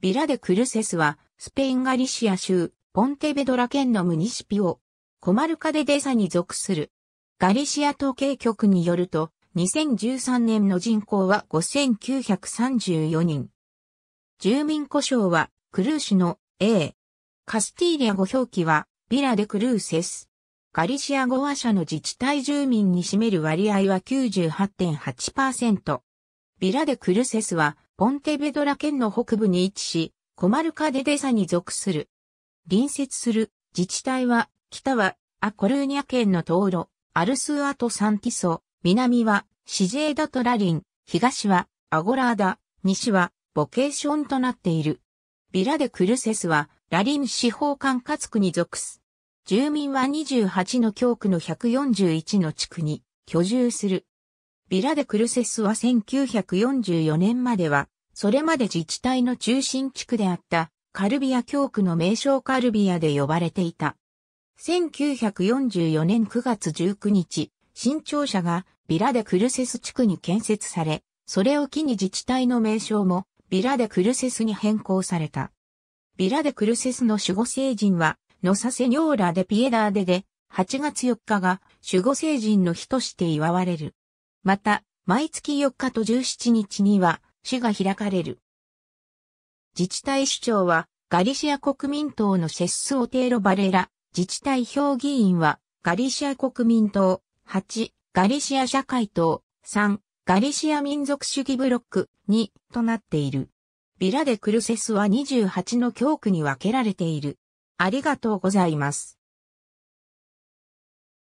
ビラデ・クルセスは、スペインガリシア州、ポンテベドラ県のムニシピオ、コマルカデデサに属する。ガリシア統計局によると、2013年の人口は5934人。住民故障は、クルーシュの A。カスティーリア語表記は、ビラデクルーセス。ガリシア語話者の自治体住民に占める割合は98.8%。ビラデクルセスは、ポンテベドラ県の北部に位置し、コマルカデデサに属する。隣接する自治体は、北はアコルーニャ県のトーロ、アルスアとサンティソ、南はシジェーダトラリン、東はアゴラーダ、西はボケーションとなっている。ビラデクルセスはラリン司法管轄区に属す。住民は28の教区の141の地区に居住する。ビラデクルセスは1944年までは、それまで自治体の中心地区であったカルビア教区の名称カルビアで呼ばれていた。1944年9月19日、新庁舎がビラデクルセス地区に建設され、それを機に自治体の名称もビラデクルセスに変更された。ビラデクルセスの守護聖人は、ノサセニョーラ・デ・ピエダーデで、8月4日が守護聖人の日として祝われる。また、毎月4日と17日には、市が開かれる。自治体首長は、ガリシア国民党のセッス・オテーロ・バレラ、自治体評議員は、ガリシア国民党、8、ガリシア社会党、3、ガリシア民族主義ブロック、2、となっている。ビラでクルセスは28の教区に分けられている。ありがとうございます。